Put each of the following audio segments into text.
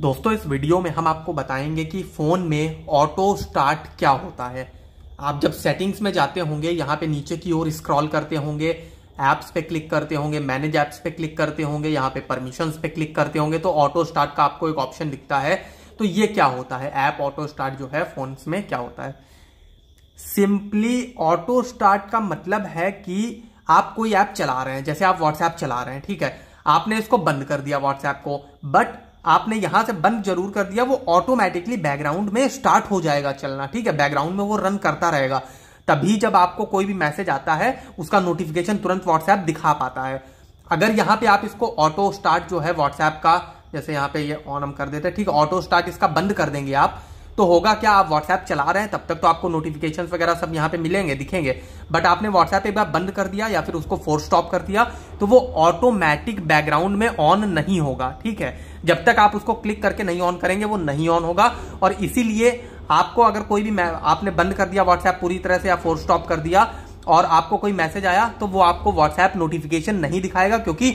दोस्तों इस वीडियो में हम आपको बताएंगे कि फ़ोन में ऑटो स्टार्ट क्या होता है आप जब सेटिंग्स में जाते होंगे यहाँ पे नीचे की ओर स्क्रॉल करते होंगे ऐप्स पे क्लिक करते होंगे मैनेज ऐप्स पे क्लिक करते होंगे यहाँ पे परमिशंस पे क्लिक करते होंगे तो ऑटो स्टार्ट का आपको एक ऑप्शन दिखता है तो ये क्या होता है ऐप ऑटो स्टार्ट जो है फोन में क्या होता है सिंपली ऑटो स्टार्ट का मतलब है कि आप कोई ऐप चला रहे हैं जैसे आप व्हाट्सएप चला रहे हैं ठीक है आपने इसको बंद कर दिया व्हाट्सएप को बट आपने यहां से बंद जरूर कर दिया वो ऑटोमेटिकली बैकग्राउंड में स्टार्ट हो जाएगा चलना ठीक है बैकग्राउंड में वो रन करता रहेगा तभी जब आपको कोई भी मैसेज आता है उसका नोटिफिकेशन तुरंत व्हाट्सएप दिखा पाता है अगर यहां पे आप इसको ऑटो स्टार्ट जो है व्हाट्सएप का जैसे यहां पे ये ऑन हम कर देते हैं ठीक ऑटो स्टार्ट इसका बंद कर देंगे आप तो होगा क्या आप व्हाट्सएप चला रहे हैं तब तक तो आपको नोटिफिकेशन वगैरह सब यहाँ पे मिलेंगे दिखेंगे बट आपने व्हाट्सएप एक बार बंद कर दिया या फिर उसको फोर्स स्टॉप कर दिया तो वो ऑटोमेटिक बैकग्राउंड में ऑन नहीं होगा ठीक है जब तक आप उसको क्लिक करके नहीं ऑन करेंगे वो नहीं ऑन होगा और इसीलिए आपको अगर कोई भी आपने बंद कर दिया व्हाट्सएप पूरी तरह से या फोर्स स्टॉप कर दिया और आपको कोई मैसेज आया तो वो आपको व्हाट्सएप नोटिफिकेशन नहीं दिखाएगा क्योंकि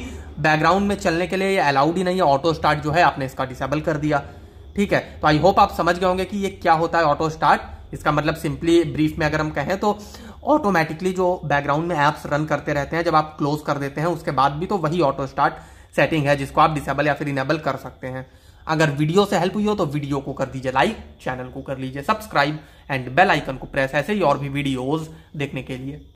बैकग्राउंड में चलने के लिए अलाउड ही नहीं है ऑटो स्टार्ट जो है आपने इसका डिसेबल कर दिया ठीक है तो आई होप आप समझ गए होंगे कि ये क्या होता है ऑटो स्टार्ट इसका मतलब सिंपली ब्रीफ में अगर हम कहें तो ऑटोमेटिकली जो बैकग्राउंड में एप्स रन करते रहते हैं जब आप क्लोज कर देते हैं उसके बाद भी तो वही ऑटो स्टार्ट सेटिंग है जिसको आप डिसेबल या फिर इनेबल कर सकते हैं अगर वीडियो से हेल्प हुई हो तो वीडियो को कर दीजिए लाइक चैनल को कर लीजिए सब्सक्राइब एंड बेल आइकन को प्रेस ऐसे ही और भी वीडियोज देखने के लिए